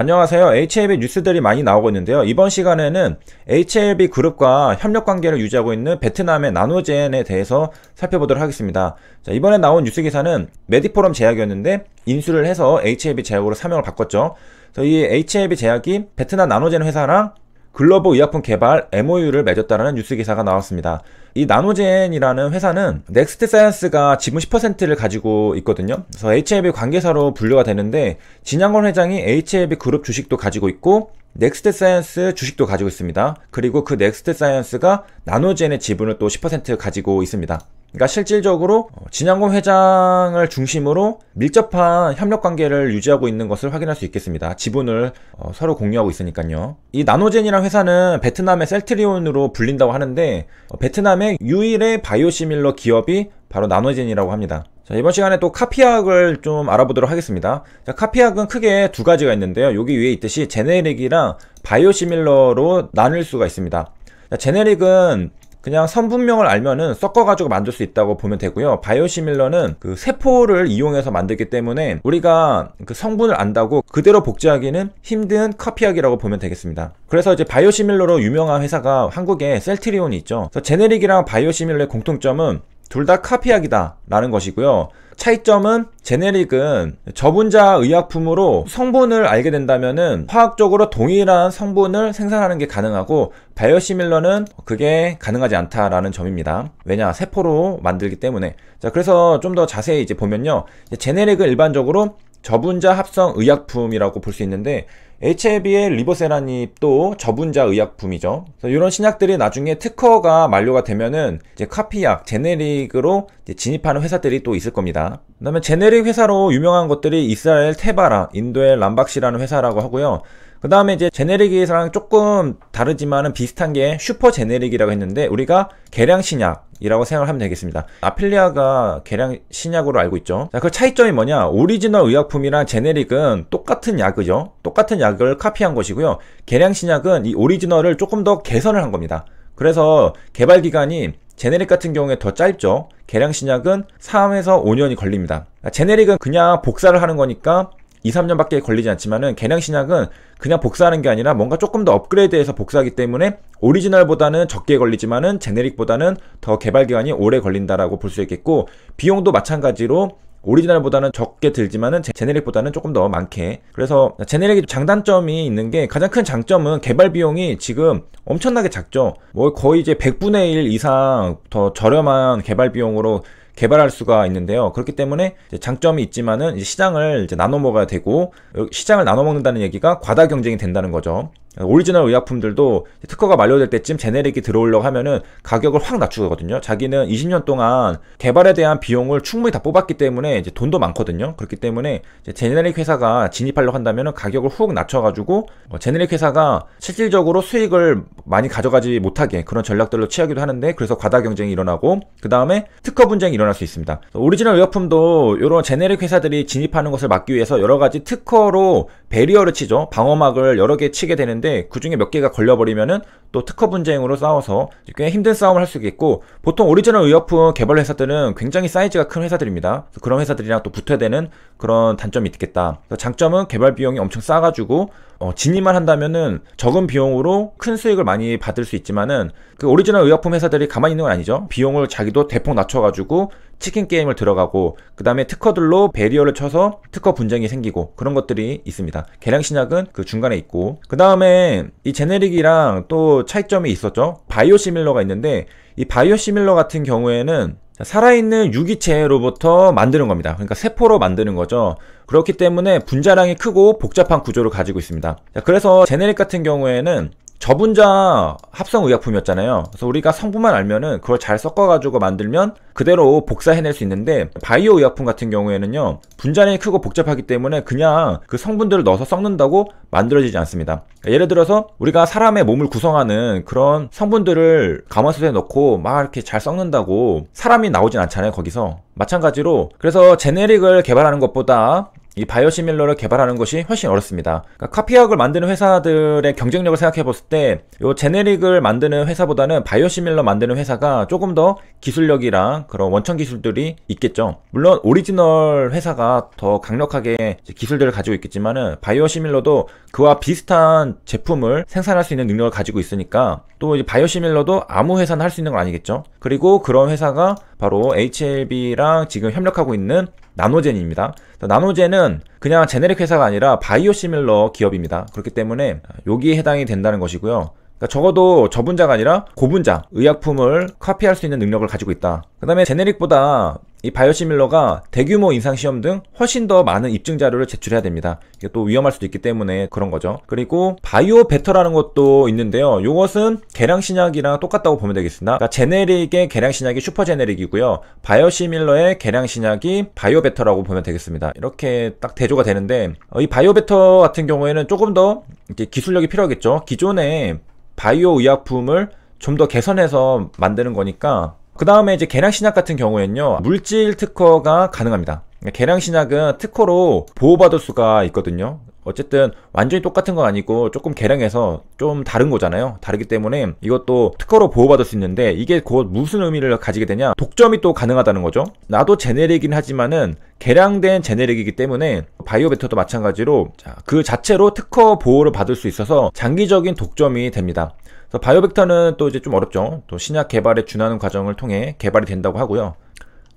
안녕하세요. HLB 뉴스들이 많이 나오고 있는데요. 이번 시간에는 HLB 그룹과 협력 관계를 유지하고 있는 베트남의 나노젠에 대해서 살펴보도록 하겠습니다. 자, 이번에 나온 뉴스 기사는 메디포럼 제약이었는데 인수를 해서 HLB 제약으로 사명을 바꿨죠. 그래서 이 HLB 제약이 베트남 나노젠 회사랑 글로벌 의약품 개발 MOU를 맺었다는 뉴스 기사가 나왔습니다. 이 나노젠이라는 회사는 넥스트 사이언스가 지분 10%를 가지고 있거든요. 그래서 HLB 관계사로 분류가 되는데 진양건 회장이 HLB 그룹 주식도 가지고 있고 넥스트 사이언스 주식도 가지고 있습니다. 그리고 그 넥스트 사이언스가 나노젠의 지분을 또 10% 가지고 있습니다. 그러니까 실질적으로 어, 진양곤 회장을 중심으로 밀접한 협력 관계를 유지하고 있는 것을 확인할 수 있겠습니다. 지분을 어, 서로 공유하고 있으니까요. 이나노젠이란 회사는 베트남의 셀트리온으로 불린다고 하는데 어, 베트남의 유일의 바이오시밀러 기업이 바로 나노젠이라고 합니다. 자, 이번 시간에 또 카피약을 좀 알아보도록 하겠습니다. 자, 카피약은 크게 두 가지가 있는데요. 여기 위에 있듯이 제네릭이랑 바이오시밀러로 나눌 수가 있습니다. 자, 제네릭은 그냥 성분명을 알면은 섞어가지고 만들 수 있다고 보면 되고요. 바이오시밀러는 그 세포를 이용해서 만들기 때문에 우리가 그 성분을 안다고 그대로 복제하기는 힘든 카피약이라고 보면 되겠습니다. 그래서 이제 바이오시밀러로 유명한 회사가 한국에 셀트리온이 있죠. 제네릭이랑 바이오시밀러의 공통점은 둘다 카피약이다 라는 것이고요. 차이점은 제네릭은 저분자 의약품으로 성분을 알게 된다면은 화학적으로 동일한 성분을 생산하는 게 가능하고 바이오시밀러는 그게 가능하지 않다라는 점입니다. 왜냐 세포로 만들기 때문에 자 그래서 좀 더 자세히 이제 보면요 제네릭은 일반적으로 저분자 합성 의약품이라고 볼 수 있는데 HLB의 리보세라닙도 저분자 의약품이죠. 이런 신약들이 나중에 특허가 만료가 되면은 이제 카피약, 제네릭으로 이제 진입하는 회사들이 또 있을 겁니다. 그다음에 제네릭 회사로 유명한 것들이 이스라엘 테바라, 인도의 람박시라는 회사라고 하고요. 그 다음에 이제 제네릭이랑 조금 다르지만은 비슷한 게 슈퍼 제네릭이라고 했는데 우리가 개량 신약이라고 생각을 하면 되겠습니다. 아필리아가 개량 신약으로 알고 있죠. 자, 그 차이점이 뭐냐? 오리지널 의약품이랑 제네릭은 똑같은 약이죠. 똑같은 약을 카피한 것이고요. 개량 신약은 이 오리지널을 조금 더 개선을 한 겁니다. 그래서 개발 기간이 제네릭 같은 경우에 더 짧죠. 개량 신약은 3에서 5년이 걸립니다. 아, 제네릭은 그냥 복사를 하는 거니까 2, 3년밖에 걸리지 않지만은 개량 신약은 그냥 복사하는 게 아니라 뭔가 조금 더 업그레이드해서 복사하기 때문에 오리지널보다는 적게 걸리지만은 제네릭보다는 더 개발 기간이 오래 걸린다라고 볼 수 있겠고 비용도 마찬가지로 오리지널보다는 적게 들지만은 제네릭보다는 조금 더 많게 그래서 제네릭의 장단점이 있는 게 가장 큰 장점은 개발 비용이 지금 엄청나게 작죠 뭐 거의 이제 100분의 1 이상 더 저렴한 개발 비용으로 개발할 수가 있는데요. 그렇기 때문에 장점이 있지만은 시장을 나눠 먹어야 되고 시장을 나눠 먹는다는 얘기가 과다 경쟁이 된다는 거죠. 오리지널 의약품들도 특허가 만료될 때쯤 제네릭이 들어오려고 하면은 가격을 확 낮추거든요. 자기는 20년 동안 개발에 대한 비용을 충분히 다 뽑았기 때문에 이제 돈도 많거든요. 그렇기 때문에 제네릭 회사가 진입하려고 한다면은 가격을 훅 낮춰가지고 뭐 제네릭 회사가 실질적으로 수익을 많이 가져가지 못하게 그런 전략들로 취하기도 하는데 그래서 과다 경쟁이 일어나고 그 다음에 특허 분쟁이 일어날 수 있습니다. 오리지널 의약품도 이런 제네릭 회사들이 진입하는 것을 막기 위해서 여러 가지 특허로 베리어를 치죠. 방어막을 여러 개 치게 되는데 그 중에 몇 개가 걸려버리면은 또 특허 분쟁으로 싸워서 꽤 힘든 싸움을 할 수있고 보통 오리지널 의약품 개발 회사들은 굉장히 사이즈가 큰 회사들입니다. 그런 회사들이랑 또 붙어야 되는 그런 단점이 있겠다. 장점은 개발 비용이 엄청 싸가지고 어, 진입만 한다면은 적은 비용으로 큰 수익을 많이 받을 수 있지만은 그 오리지널 의약품 회사들이 가만히 있는 건 아니죠. 비용을 자기도 대폭 낮춰가지고 치킨 게임을 들어가고 그 다음에 특허들로 배리어를 쳐서 특허 분쟁이 생기고 그런 것들이 있습니다. 개량 신약은 그 중간에 있고 그 다음에 이 제네릭이랑 또 차이점이 있었죠. 바이오 시밀러가 있는데 이 바이오 시밀러 같은 경우에는 살아있는 유기체로부터 만드는 겁니다. 그러니까 세포로 만드는 거죠. 그렇기 때문에 분자량이 크고 복잡한 구조를 가지고 있습니다. 그래서 제네릭 같은 경우에는 저분자 합성 의약품이었잖아요. 그래서 우리가 성분만 알면은 그걸 잘 섞어가지고 만들면 그대로 복사해낼 수 있는데 바이오 의약품 같은 경우에는요 분자량이 크고 복잡하기 때문에 그냥 그 성분들을 넣어서 섞는다고 만들어지지 않습니다. 그러니까 예를 들어서 우리가 사람의 몸을 구성하는 그런 성분들을 가마솥에 넣고 막 이렇게 잘 섞는다고 사람이 나오진 않잖아요 거기서 마찬가지로 그래서 제네릭을 개발하는 것보다 이 바이오시밀러를 개발하는 것이 훨씬 어렵습니다. 그러니까 카피약을 만드는 회사들의 경쟁력을 생각해 봤을 때, 요 제네릭을 만드는 회사보다는 바이오시밀러 만드는 회사가 조금 더 기술력이랑 그런 원천 기술들이 있겠죠. 물론 오리지널 회사가 더 강력하게 기술들을 가지고 있겠지만은 바이오시밀러도 그와 비슷한 제품을 생산할 수 있는 능력을 가지고 있으니까 또 이제 바이오시밀러도 아무 회사나 할수 있는 건 아니겠죠. 그리고 그런 회사가 바로 HLB랑 지금 협력하고 있는 나노젠입니다. 나노젠은 그냥 제네릭 회사가 아니라 바이오시밀러 기업입니다. 그렇기 때문에 여기에 해당이 된다는 것이고요. 그러니까 적어도 저분자가 아니라 고분자, 의약품을 카피할 수 있는 능력을 가지고 있다. 그 다음에 제네릭보다 이 바이오시밀러가 대규모 임상 시험 등 훨씬 더 많은 입증 자료를 제출해야 됩니다. 이게 또 위험할 수도 있기 때문에 그런 거죠. 그리고 바이오 베터라는 것도 있는데요. 이것은 개량 신약이랑 똑같다고 보면 되겠습니다. 그러니까 제네릭의 개량 신약이 슈퍼 제네릭이고요. 바이오시밀러의 개량 신약이 바이오 베터라고 보면 되겠습니다. 이렇게 딱 대조가 되는데 어, 이 바이오 베터 같은 경우에는 조금 더 기술력이 필요하겠죠. 기존에 바이오 의약품을 좀 더 개선해서 만드는 거니까 그 다음에 이제 개량 신약 같은 경우에는요 물질 특허가 가능합니다 개량 그러니까 신약은 특허로 보호받을 수가 있거든요 어쨌든 완전히 똑같은 건 아니고 조금 개량해서 좀 다른 거잖아요. 다르기 때문에 이것도 특허로 보호받을 수 있는데 이게 곧 무슨 의미를 가지게 되냐? 독점이 또 가능하다는 거죠. 나도 제네릭이긴 하지만은 개량된 제네릭이기 때문에 바이오베터도 마찬가지로 그 자체로 특허 보호를 받을 수 있어서 장기적인 독점이 됩니다. 그래서 바이오벡터는 또 이제 좀 어렵죠. 또 신약 개발에 준하는 과정을 통해 개발이 된다고 하고요.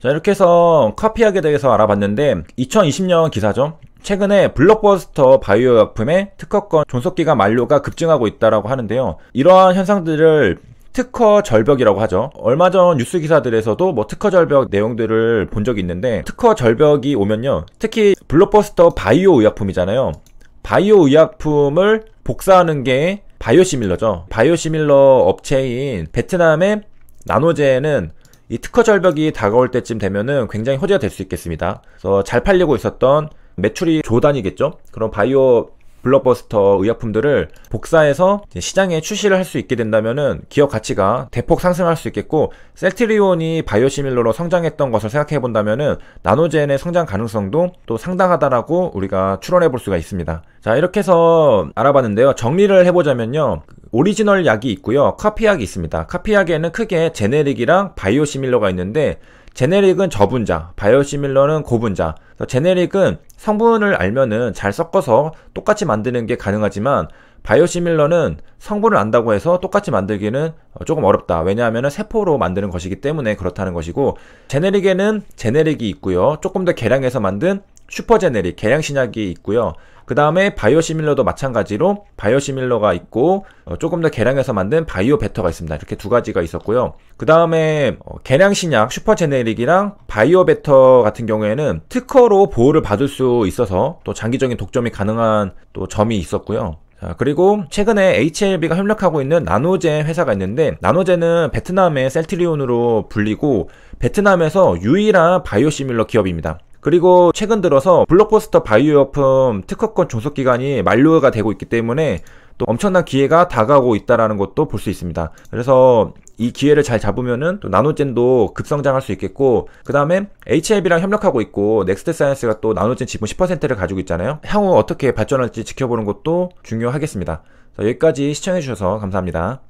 자 이렇게 해서 카피하게 대해서 알아봤는데 2020년 기사죠. 최근에 블록버스터 바이오 약품의 특허권 존속기간 만료가 급증하고 있다라고 하는데요. 이러한 현상들을 특허 절벽이라고 하죠. 얼마 전 뉴스 기사들에서도 뭐 특허 절벽 내용들을 본 적이 있는데 특허 절벽이 오면요. 특히 블록버스터 바이오 의약품이잖아요. 바이오 의약품을 복사하는 게 바이오 시밀러죠. 바이오 시밀러 업체인 베트남의 나노제는 이 특허 절벽이 다가올 때쯤 되면은 굉장히 호재가 될 수 있겠습니다. 그래서 잘 팔리고 있었던 매출이 조단이겠죠? 그럼 바이오 블록버스터 의약품들을 복사해서 시장에 출시를 할 수 있게 된다면 기업 가치가 대폭 상승할 수 있겠고 셀트리온이 바이오시밀러로 성장했던 것을 생각해 본다면 나노젠의 성장 가능성도 또 상당하다라고 우리가 추론해 볼 수가 있습니다. 자 이렇게 해서 알아봤는데요. 정리를 해보자면요. 오리지널 약이 있고요. 카피약이 있습니다. 카피약에는 크게 제네릭이랑 바이오시밀러가 있는데 제네릭은 저분자, 바이오시밀러는 고분자. 제네릭은 성분을 알면은 잘 섞어서 똑같이 만드는 게 가능하지만 바이오시밀러는 성분을 안다고 해서 똑같이 만들기는 조금 어렵다. 왜냐하면 세포로 만드는 것이기 때문에 그렇다는 것이고 제네릭에는 제네릭이 있고요. 조금 더 개량해서 만든 슈퍼제네릭, 개량신약이 있고요. 그 다음에 바이오시밀러도 마찬가지로 바이오시밀러가 있고 어, 조금 더 개량해서 만든 바이오 베터가 있습니다. 이렇게 두 가지가 있었고요. 그 다음에 어, 개량 신약 슈퍼 제네릭이랑 바이오 베터 같은 경우에는 특허로 보호를 받을 수 있어서 또 장기적인 독점이 가능한 또 점이 있었고요. 자, 그리고 최근에 HLB가 협력하고 있는 나노제 회사가 있는데 나노제는 베트남의 셀트리온으로 불리고 베트남에서 유일한 바이오시밀러 기업입니다. 그리고 최근 들어서 블록버스터 바이오 약품 특허권 종속 기간이 만료가 되고 있기 때문에 또 엄청난 기회가 다가오고 있다라는 것도 볼 수 있습니다. 그래서 이 기회를 잘 잡으면은 또 나노젠도 급성장할 수 있겠고 그 다음에 HIB랑 협력하고 있고 넥스트사이언스가 또 나노젠 지분 10%를 가지고 있잖아요. 향후 어떻게 발전할지 지켜보는 것도 중요하겠습니다. 여기까지 시청해주셔서 감사합니다.